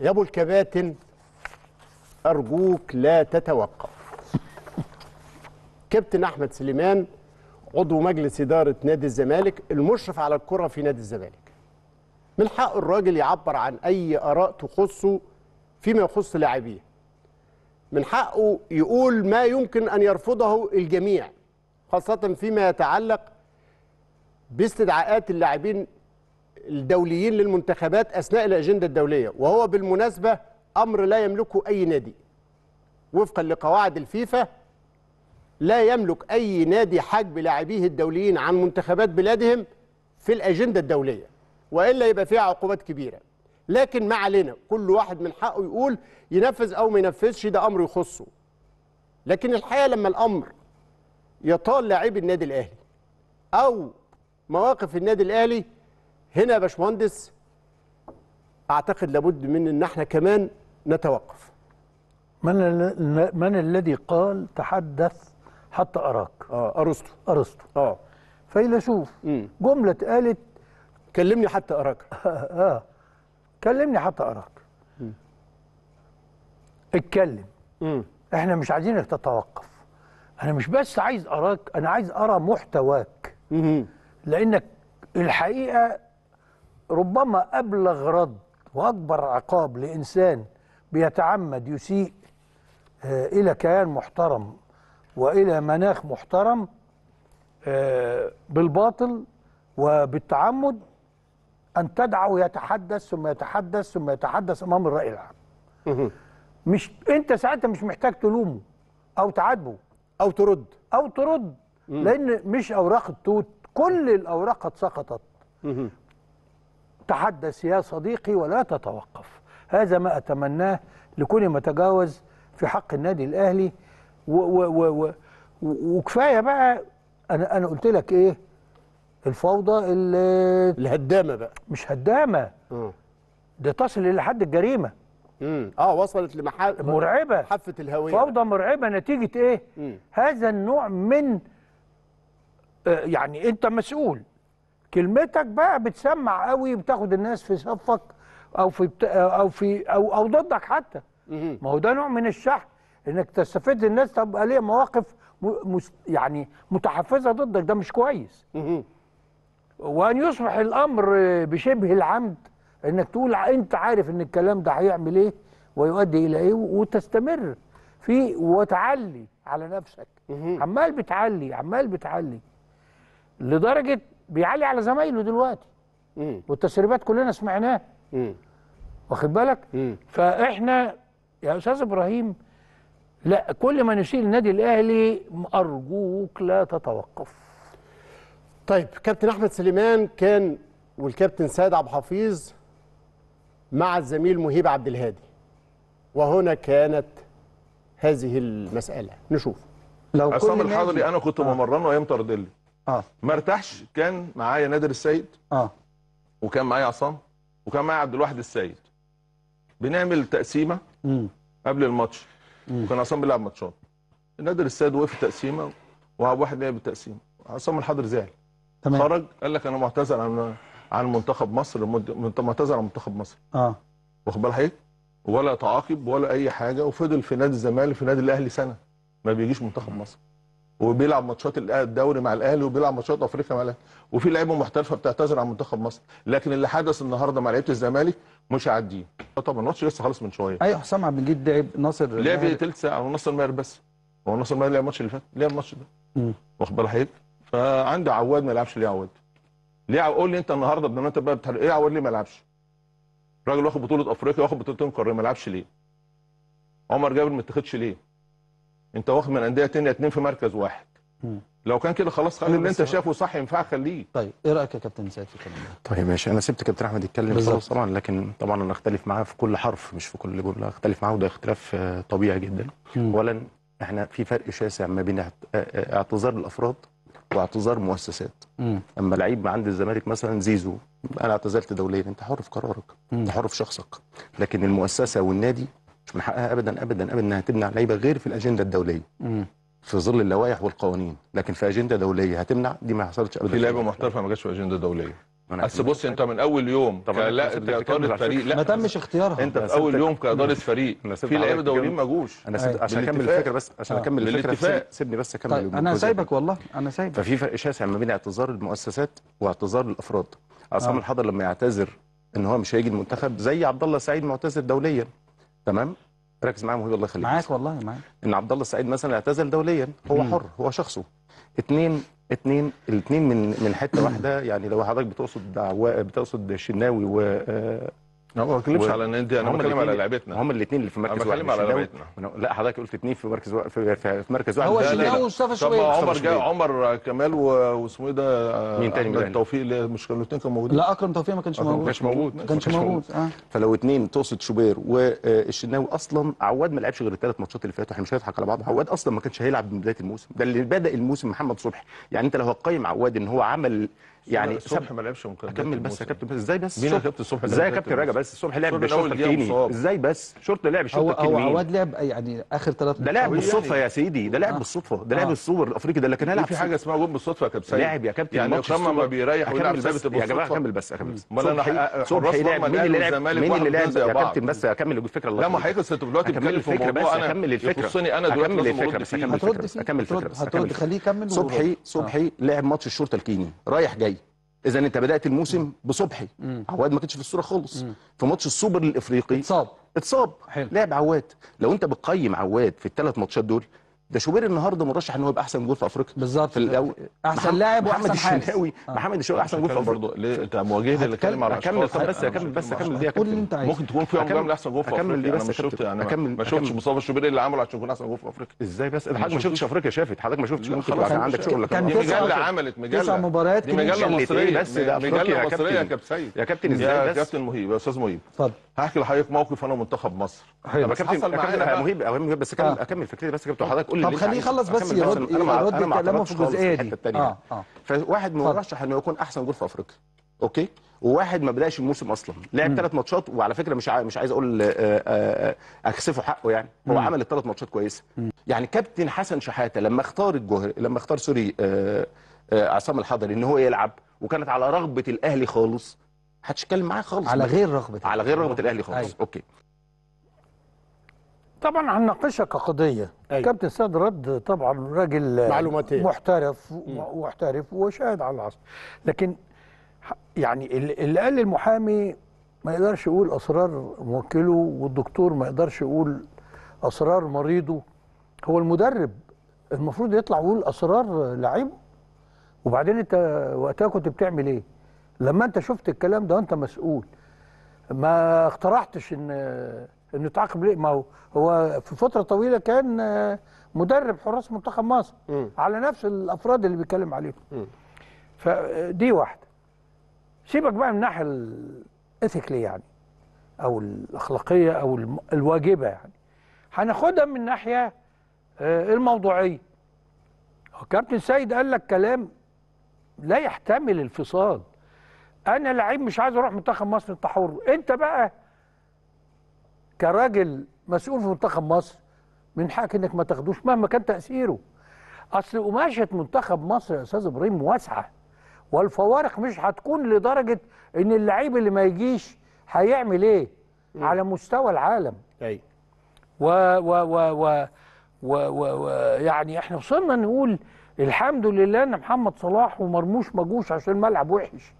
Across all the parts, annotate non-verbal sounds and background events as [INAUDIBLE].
يا ابو الكباتن ارجوك لا تتوقف كابتن احمد سليمان عضو مجلس اداره نادي الزمالك المشرف على الكره في نادي الزمالك من حق الراجل يعبر عن اي اراء تخصه فيما يخص لاعبيه من حقه يقول ما يمكن ان يرفضه الجميع خاصه فيما يتعلق باستدعاءات اللاعبين الدوليين للمنتخبات أثناء الأجندة الدولية وهو بالمناسبة أمر لا يملكه أي نادي وفقا لقواعد الفيفا لا يملك أي نادي حجب لاعبيه الدوليين عن منتخبات بلادهم في الأجندة الدولية وإلا يبقى فيها عقوبات كبيرة لكن ما علينا كل واحد من حقه يقول ينفذ أو ما ينفذش ده أمر يخصه لكن الحقيقة لما الأمر يطال لاعبي النادي الأهلي أو مواقف النادي الأهلي هنا يا باشمهندس اعتقد لابد من ان احنا كمان نتوقف من من الذي قال تحدث حتى اراك اه ارسطو ارسطو اه فيلسوف جمله اتقالت كلمني حتى اراك اه, [LAUGHS] آه. كلمني حتى اراك مم. اتكلم مم. احنا مش عايزينك تتوقف انا مش بس عايز اراك انا عايز ارى محتواك مم. لانك الحقيقه ربما أبلغ رد وأكبر عقاب لإنسان بيتعمد يسيء آه، إلى كيان محترم وإلى مناخ محترم آه، بالباطل وبالتعمد أن تدعه يتحدث ثم يتحدث ثم يتحدث أمام الرأي العام مش أنت ساعتها مش محتاج تلومه أو تعاتبه أو ترد أو ترد لأن مش أوراق التوت كل الأوراق قد سقطت تحدث يا صديقي ولا تتوقف هذا ما أتمناه لكل ما تجاوز في حق النادي الأهلي و و و و وكفاية بقى أنا أنا قلت لك إيه الفوضى اللي الهدامة بقى مش هدامة ده تصل إلى حد الجريمة امم اه وصلت لمحل مرعبة حافة الهوية فوضى بقى. مرعبة نتيجة إيه؟ مم. هذا النوع من آه، يعني أنت مسؤول كلمتك بقى بتسمع قوي بتاخد الناس في صفك او في بت... او في او او ضدك حتى ما هو ده نوع من الشحن انك تستفز الناس تبقى ليها مواقف م... مس... يعني متحفزه ضدك ده مش كويس وان يصبح الامر بشبه العمد انك تقول انت عارف ان الكلام ده هيعمل ايه ويؤدي الى ايه وتستمر في وتعلي على نفسك عمال بتعلي عمال بتعلي لدرجه بيعلي على زمايله دلوقتي مم. والتسريبات كلنا سمعناها واخد بالك فاحنا يا استاذ ابراهيم لا كل ما نشيل النادي الاهلي ارجوك لا تتوقف طيب كابتن احمد سليمان كان والكابتن سيد عبد الحفيظ مع الزميل مهيب عبد الهادي وهنا كانت هذه المساله نشوف لو عصام الحضري انا كنت ممرنه ايام طردلي اه ما ارتاحش كان معايا نادر السيد اه وكان معايا عصام وكان معايا عبد الواحد السيد بنعمل تقسيمه مم. قبل الماتش مم. وكان عصام بيلعب ماتشات نادر السيد وقف التقسيمه وعبد الواحد لعب التقسيمه عصام الحضر زعل تمام خرج قال لك انا معتذر عن عن منتخب مصر انت معتذر عن منتخب مصر اه واخد بال حضرتك ولا تعاقب ولا اي حاجه وفضل في نادي الزمالك في نادي الاهلي سنه ما بيجيش منتخب مصر وبيلعب ماتشات الدوري مع الاهلي وبيلعب ماتشات افريقيا مع الاهلي وفي لعيبه محترفه بتعتذر عن منتخب مصر لكن اللي حدث النهارده مع لعيبه الزمالك مش عاديين طبعا الماتش لسه خالص من شويه ايوه حسام عبد المجيد لعب ناصر لعب ثلث ساعه وناصر ماهر بس هو ناصر ماهر لعب الماتش اللي فات لعب الماتش ده واخد بالك حضرتك فعندي عواد ما يلعبش ليه عواد ليه قول لي انت النهارده بما انت بقى بتحرق ايه عواد ليه ما يلعبش؟ راجل واخد بطوله افريقيا واخد بطولتين قاريه ما يلعبش ليه عمر جابر ما اتخدش ليه انت واخد من انديه ثانيه اثنين في مركز واحد مم. لو كان كده خلاص خلي اللي انت شايفه صح ينفع خليه طيب ايه رايك يا كابتن سيد في الكلام ده طيب ماشي انا سبت كابتن احمد يتكلم طبعا لكن طبعا انا اختلف معاه في كل حرف مش في كل جمله اختلف معاه وده اختلاف آه، طبيعي جدا اولا احنا في فرق شاسع ما بين آه، آه، اعتذار الافراد واعتذار مؤسسات مم. اما لعيب عند الزمالك مثلا زيزو انا اعتزلت دوليا انت حر في قرارك انت حر في شخصك لكن المؤسسه والنادي مش من حقها ابدا ابدا ابدا انها تمنع لعيبه غير في الاجنده الدوليه مم. في ظل اللوائح والقوانين لكن في اجنده دوليه هتمنع دي ما حصلتش ابدا في لعيبه محترفه ما جاتش في اجنده دوليه بس بص انت من اول يوم لا كاداره فريق لا ما تمش اختيارها انت في اول يوم كاداره فريق في لعيبه دوليين ما جوش انا سبت عشان اكمل الفكره بس عشان اكمل الفكره سيبني بس اكمل طيب انا سايبك والله انا سايبك ففي فرق شاسع ما بين اعتذار المؤسسات واعتذار الافراد عصام آه. الحضر لما يعتذر ان هو مش هيجي المنتخب زي عبد الله سعيد معتذر دوليا تمام ركز معايا مهيب الله يخليك معاك والله معاك ان عبد الله السعيد مثلا اعتزل دوليا هو حر هو شخصه اثنين اثنين الاثنين من من حته واحده يعني لو حضرتك بتقصد بتقصد الشناوي و آه، ما بتكلمش و... على النادي انا بتكلم على لعبتنا هم الاثنين اللي في مركز واحد انا بتكلم على لا حضرتك قلت اثنين في مركز في... في مركز واحد هو شناوي ومصطفى شوبير عمر جاي عمر آه، كمال واسمه ايه ده آه، مين تاني اكرم توفيق مش كانوا الاثنين كانوا موجودين لا اكرم توفيق ما كانش موجود ما كانش موجود ما كانش موجود اه فلو اثنين تقصد شوبير والشناوي آه، اصلا عواد ما لعبش غير الثلاث ماتشات اللي فاتوا احنا مش هنضحك على بعض عواد اصلا ما كانش هيلعب من بدايه الموسم ده اللي بدا الموسم محمد صبحي يعني انت لو هتقيم عواد ان هو عمل يعني الصبح يعني ما لعبش اكمل بس يا كابتن بس ازاي بس مين كابتن الصبح ازاي يا كابتن رجب بس الصبح لعب بالشوط الكيني ازاي بس شرطه لعب الشوط الكيني هو عواد لعب يعني اخر ثلاث ده لعب بالصدفه يا سيدي ده لعب آه. بالصدفه ده لعب آه. السوبر الافريقي ده لكن إيه هيلعب في حاجه اسمها جول بالصدفه يا كابتن سيد لعب يا كابتن يعني اكرم ما بيريح ويلعب ثابت بالصدفه يا جماعه اكمل بس اكمل بس امال انا صبحي لعب مين اللي لعب مين اللي لعب يا كابتن بس اكمل الفكره الله لا ما حضرتك انت دلوقتي بتتكلم في موضوع انا اكمل الفكره بصني انا دلوقتي اكمل الفكره بس اكمل الفكره اكمل الفكره هترد خليه يكمل صبحي صبحي لعب ماتش الشرطه الكيني رايح جاي اذا انت بدات الموسم بصبحي عواد ما كانش في الصوره خالص في ماتش السوبر الافريقي اتصاب اتصاب حلو. لعب عواد لو انت بتقيم عواد في الثلاث ماتشات دول ده شوبير النهارده مرشح ان هو يبقى احسن جول في افريقيا بالظبط احسن لاعب واحسن محمد الشناوي آه. محمد الشناوي احسن جول في افريقيا ليه انت مواجهه اللي اتكلم على اكمل طب بس اكمل بس اكمل دي ممكن تكون في امبابي احسن جول في افريقيا اكمل دي بس شفت يعني ما شفتش مصطفى الشوبير اللي عمله عشان يكون احسن جول في افريقيا ازاي بس حضرتك ما شفتش افريقيا شافت حضرتك ما شفتش ممكن يبقى عندك شغل كان مجله عملت مجله تسع مباريات دي مجله مصريه بس ده مجله مصريه يا كابتن يا كابتن ازاي بس يا كابتن مهيب يا استاذ مهيب اتفضل هحكي لحضرتك موقف انا ومنتخب مصر حصل معانا مهيب بس اكمل فكرتي بس كابتن حضرتك قول كل طب خليه يخلص بس يرد يرد كلامه في الجزئيه دي آه آه. فواحد مرشح انه يكون احسن جول في افريقيا اوكي وواحد ما بداش الموسم اصلا لعب ثلاث ماتشات وعلى فكره مش عايز مش عايز اقول آه، آه، آه، اكسفه حقه يعني هو مم. عمل الثلاث ماتشات كويسه يعني كابتن حسن شحاته لما اختار الجوهر لما اختار سوري عصام الحضري ان هو يلعب وكانت على رغبه الاهلي خالص هتتكلم معاه خالص على غير رغبه على غير رغبه الاهلي خالص أيوه. اوكي طبعا هنناقشها كقضيه أيوة. كابتن سيد رد طبعا راجل معلوماتيه محترف واحترف وشاهد على العصر لكن يعني اللي قال المحامي ما يقدرش يقول اسرار موكله والدكتور ما يقدرش يقول اسرار مريضه هو المدرب المفروض يطلع يقول اسرار لعيبه وبعدين انت وقتها كنت بتعمل ايه لما انت شفت الكلام ده انت مسؤول ما اقترحتش ان انه تعاقب ليه ما هو هو في فتره طويله كان آه، مدرب حراس منتخب مصر م. على نفس الافراد اللي بيتكلم عليهم فدي آه، واحده سيبك بقى من الناحيه الاثيكلي يعني او الاخلاقيه او الواجبه يعني هناخدها من ناحيه آه، الموضوعيه كابتن سيد قال لك كلام لا يحتمل الفصال انا لعيب مش عايز اروح منتخب مصر التحور انت بقى كراجل مسؤول في منتخب مصر من حقك انك ما تاخدوش مهما كان تاثيره اصل قماشه منتخب مصر يا استاذ ابراهيم واسعه والفوارق مش هتكون لدرجه ان اللعيب اللي ما يجيش هيعمل ايه م. على مستوى العالم اي و و و و و و و يعني احنا وصلنا نقول الحمد لله ان محمد صلاح ومرموش ما جوش عشان الملعب وحش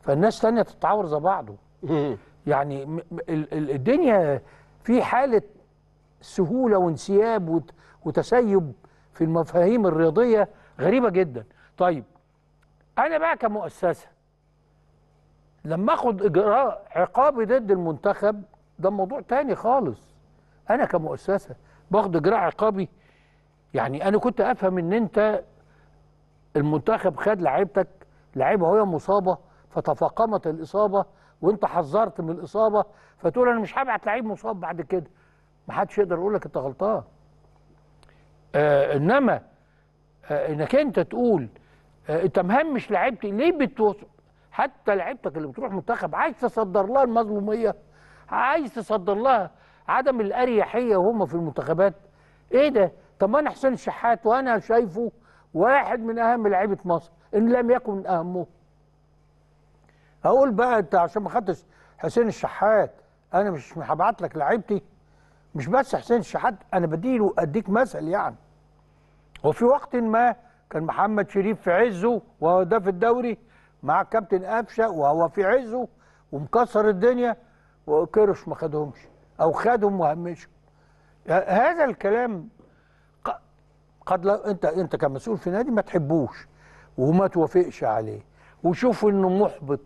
فالناس تانية تتعاور زي بعضه يعني الدنيا في حالة سهولة وانسياب وتسيب في المفاهيم الرياضية غريبة جدا طيب أنا بقى كمؤسسة لما أخد إجراء عقابي ضد المنتخب ده موضوع تاني خالص أنا كمؤسسة باخد إجراء عقابي يعني أنا كنت أفهم إن أنت المنتخب خد لعيبتك لعيبة وهي مصابة فتفاقمت الإصابة وانت حذرت من الاصابه فتقول انا مش هبعت لعيب مصاب بعد كده ما حدش يقدر يقول لك انت غلطان آه انما آه انك انت تقول آه انت مهمش لعيبتي ليه بتوصل حتى لعيبتك اللي بتروح منتخب عايز تصدر لها المظلوميه عايز تصدر لها عدم الاريحيه وهم في المنتخبات ايه ده طب ما انا حسين الشحات وانا شايفه واحد من اهم لعيبه مصر ان لم يكن اهمه اقول بقى انت عشان ما خدتش حسين الشحات انا مش هبعت لك لعيبتي مش بس حسين الشحات انا بديله اديك مثل يعني وفي وقت ما كان محمد شريف في عزه وهو ده في الدوري مع كابتن قفشه وهو في عزه ومكسر الدنيا وكرش ما خدهمش او خدهم وهمشهم هذا الكلام قد لا انت انت كمسؤول في نادي ما تحبوش وما توافقش عليه وشوفوا انه محبط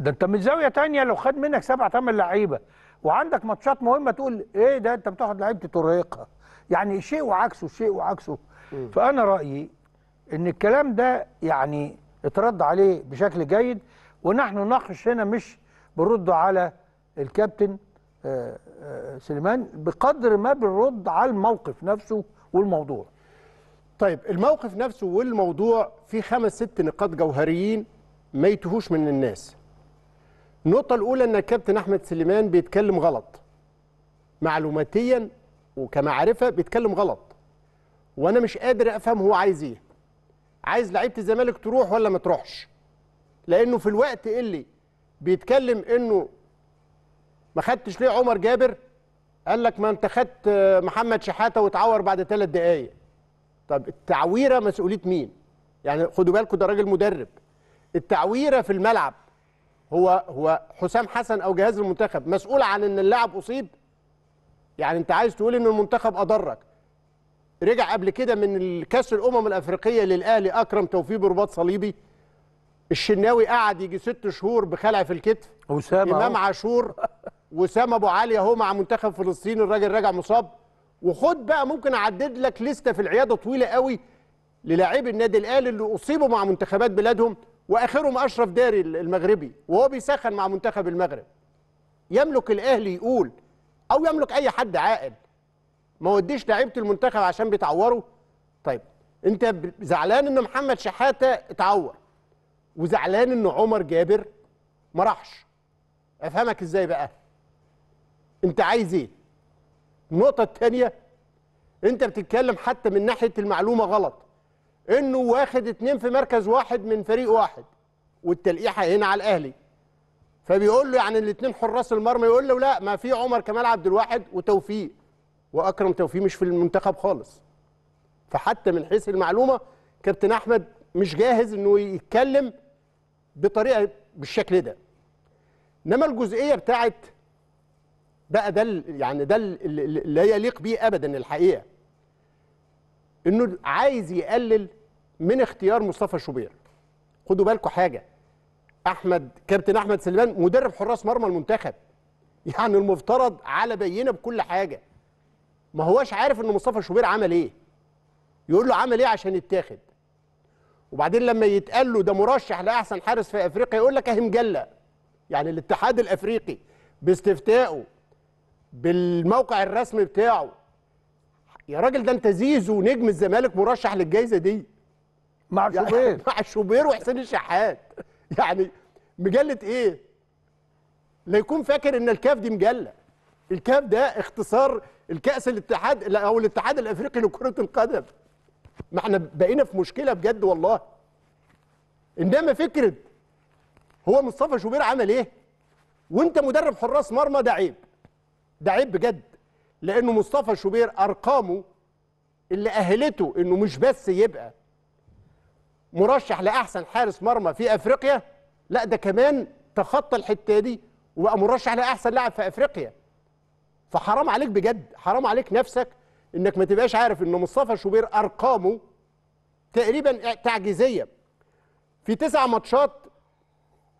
ده انت من زاويه تانية لو خد منك سبع ثمان لعيبه وعندك ماتشات مهمه تقول ايه ده انت بتاخد لعيبه ترهقها يعني شيء وعكسه شيء وعكسه م. فانا رايي ان الكلام ده يعني اترد عليه بشكل جيد ونحن نناقش هنا مش بنرد على الكابتن آه، آه، سليمان بقدر ما بنرد على الموقف نفسه والموضوع طيب الموقف نفسه والموضوع فيه خمس ست نقاط جوهريين ما يتهوش من الناس النقطة الأولى أن الكابتن أحمد سليمان بيتكلم غلط معلوماتيا وكمعرفة بيتكلم غلط وأنا مش قادر أفهم هو عايز إيه عايز لعيبة الزمالك تروح ولا ما تروحش لأنه في الوقت اللي بيتكلم إنه ما خدتش ليه عمر جابر قال لك ما أنت خدت محمد شحاتة واتعور بعد ثلاث دقايق طب التعويره مسؤوليه مين؟ يعني خدوا بالكم ده راجل مدرب التعويره في الملعب هو هو حسام حسن او جهاز المنتخب مسؤول عن ان اللاعب اصيب يعني انت عايز تقول ان المنتخب اضرك رجع قبل كده من الكاس الامم الافريقيه للاهلي اكرم توفيق برباط صليبي الشناوي قعد يجي ست شهور بخلع في الكتف وسام امام عاشور وسام ابو علي اهو مع منتخب فلسطين الراجل راجع مصاب وخد بقى ممكن اعدد لك لسته في العياده طويله قوي للاعبي النادي الاهلي اللي اصيبوا مع منتخبات بلادهم واخرهم اشرف داري المغربي وهو بيسخن مع منتخب المغرب يملك الاهلي يقول او يملك اي حد عاقل ما وديش لعيبه المنتخب عشان بيتعوروا طيب انت زعلان ان محمد شحاته اتعور وزعلان ان عمر جابر ما راحش افهمك ازاي بقى انت عايز ايه النقطة الثانية أنت بتتكلم حتى من ناحية المعلومة غلط إنه واخد اتنين في مركز واحد من فريق واحد والتلقيحة هنا على الأهلي فبيقول له يعني الاتنين حراس المرمى يقول له لا ما في عمر كمال عبد الواحد وتوفيق وأكرم توفيق مش في المنتخب خالص فحتى من حيث المعلومة كابتن أحمد مش جاهز إنه يتكلم بطريقة بالشكل ده إنما الجزئية بتاعت بقى ده يعني ده اللي لا يليق بيه ابدا الحقيقه انه عايز يقلل من اختيار مصطفى شوبير خدوا بالكم حاجه احمد كابتن احمد سليمان مدرب حراس مرمى المنتخب [LAUGHS] يعني المفترض على بينه بكل حاجه ما هوش عارف ان مصطفى شوبير عمل ايه يقول له عمل ايه عشان يتاخد وبعدين لما يتقال له ده مرشح لاحسن حارس في افريقيا يقول لك اهي مجله يعني الاتحاد الافريقي باستفتائه بالموقع الرسمي بتاعه يا راجل ده انت زيزو نجم الزمالك مرشح للجائزه دي مع يعني شوبير [LAUGHS] مع شوبير وحسين الشحات يعني مجله ايه لا يكون فاكر ان الكاف دي مجله الكاف ده اختصار الكاس الاتحاد او الاتحاد الافريقي لكره القدم ما احنا بقينا في مشكله بجد والله انما فكره هو مصطفى شوبير عمل ايه وانت مدرب حراس مرمى ده عيب ده عيب بجد لانه مصطفى شوبير ارقامه اللي اهلته انه مش بس يبقى مرشح لاحسن حارس مرمى في افريقيا لا ده كمان تخطى الحته دي وبقى مرشح لاحسن لاعب في افريقيا فحرام عليك بجد حرام عليك نفسك انك ما تبقاش عارف ان مصطفى شوبير ارقامه تقريبا تعجيزيه في تسع ماتشات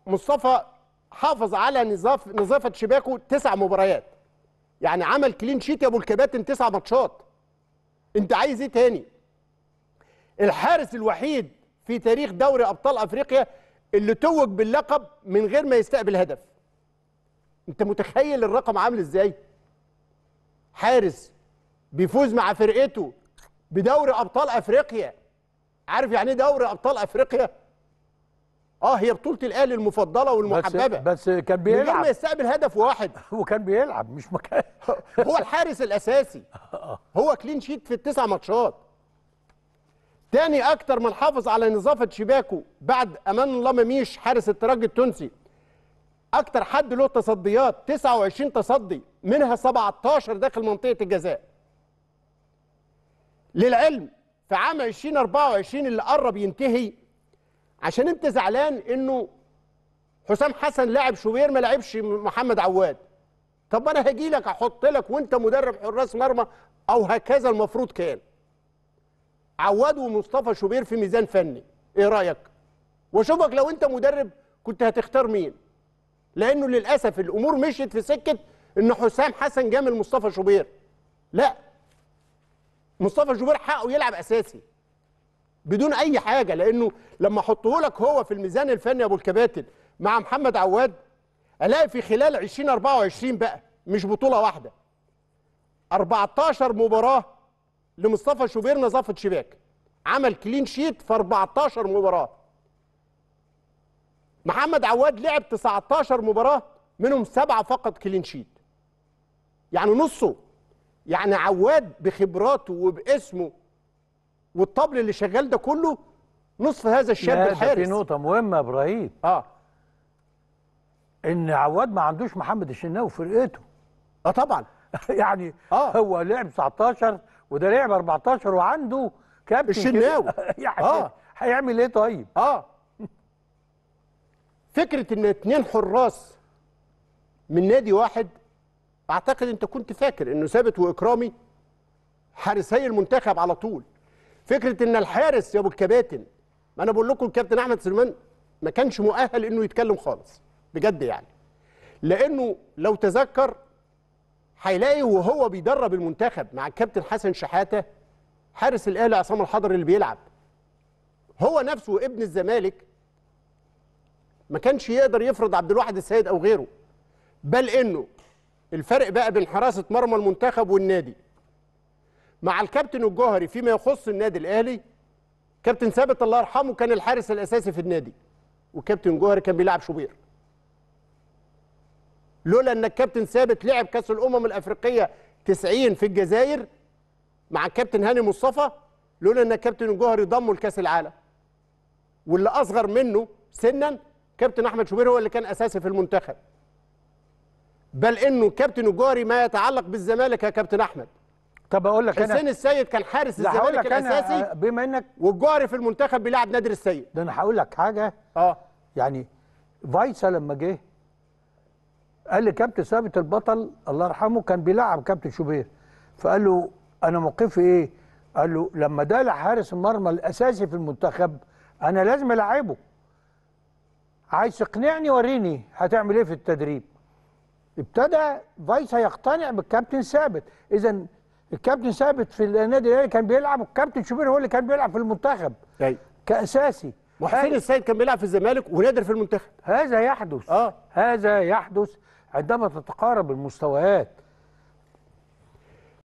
مصطفى حافظ على نظافه شباكه تسع مباريات يعني عمل كلين شيت يا ابو الكباتن تسع ماتشات انت عايز ايه تاني الحارس الوحيد في تاريخ دوري ابطال افريقيا اللي توج باللقب من غير ما يستقبل هدف انت متخيل الرقم عامل ازاي حارس بيفوز مع فرقته بدوري ابطال افريقيا عارف يعني ايه دوري ابطال افريقيا اه هي بطوله الاهلي المفضله والمحببه بس, بس كان بيلعب من غير ما يستقبل هدف واحد [LAUGHS] وكان بيلعب مش مكان [LAUGHS] هو الحارس الاساسي هو كلين شيت في التسع ماتشات تاني اكتر من حافظ على نظافه شباكه بعد امان الله مميش حارس الترجي التونسي اكتر حد له تصديات 29 تصدي منها 17 داخل منطقه الجزاء للعلم في عام 2024 اللي قرب ينتهي عشان انت زعلان انه حسام حسن لاعب شوبير ما لعبش محمد عواد طب انا هجي لك احط لك وانت مدرب حراس مرمى او هكذا المفروض كان عواد ومصطفى شوبير في ميزان فني ايه رايك واشوفك لو انت مدرب كنت هتختار مين لانه للاسف الامور مشيت في سكه ان حسام حسن جامل مصطفى شوبير لا مصطفى شوبير حقه يلعب اساسي بدون اي حاجه لانه لما احطه لك هو في الميزان الفني يا ابو الكباتن مع محمد عواد الاقي في خلال 20 24 بقى مش بطوله واحده 14 مباراه لمصطفى شوبير نظافه شباك عمل كلين شيت في 14 مباراه محمد عواد لعب 19 مباراه منهم سبعه فقط كلين شيت يعني نصه يعني عواد بخبراته وباسمه والطبل اللي شغال ده كله نصف هذا الشاب الحارس في نقطه مهمه يا ابراهيم اه ان عواد ما عندوش محمد الشناوي وفرقته اه طبعا [LAUGHS] يعني آه. هو لعب 19 وده لعب 14 وعنده كابتن الشناوي [LAUGHS] يعني آه. هيعمل ايه طيب اه فكره ان اتنين حراس من نادي واحد اعتقد انت كنت فاكر انه ثابت واكرامي حارسي المنتخب على طول فكره ان الحارس يا ابو الكباتن ما انا بقول لكم الكابتن احمد سليمان ما كانش مؤهل انه يتكلم خالص بجد يعني لانه لو تذكر هيلاقي وهو بيدرب المنتخب مع الكابتن حسن شحاته حارس الاهلي عصام الحضري اللي بيلعب هو نفسه ابن الزمالك ما كانش يقدر يفرض عبد الواحد السيد او غيره بل انه الفرق بقى بين حراسه مرمى المنتخب والنادي مع الكابتن الجوهري فيما يخص النادي الاهلي كابتن ثابت الله يرحمه كان الحارس الاساسي في النادي وكابتن جوهري كان بيلعب شوبير لولا ان الكابتن ثابت لعب كاس الامم الافريقيه 90 في الجزائر مع الكابتن هاني مصطفى لولا ان الكابتن الجوهري ضمه لكاس العالم واللي اصغر منه سنا كابتن احمد شوبير هو اللي كان اساسي في المنتخب بل انه كابتن الجوهري ما يتعلق بالزمالك يا كابتن احمد طب اقول لك انا حسين السيد كان حارس الزمالك الاساسي بما انك والجوهري في المنتخب بيلعب نادر السيد ده انا هقول لك حاجه اه يعني فايسا لما جه قال لي كابتن ثابت البطل الله يرحمه كان بيلعب كابتن شوبير فقال له انا موقفي ايه؟ قال له لما ده حارس المرمى الاساسي في المنتخب انا لازم العبه عايز تقنعني وريني هتعمل ايه في التدريب ابتدى فايسا يقتنع بالكابتن ثابت اذا الكابتن ثابت في النادي الاهلي كان بيلعب والكابتن شوبير هو اللي كان بيلعب في المنتخب أي. كاساسي وحسين السيد كان بيلعب في الزمالك ونادر في المنتخب هذا يحدث آه. هذا يحدث عندما تتقارب المستويات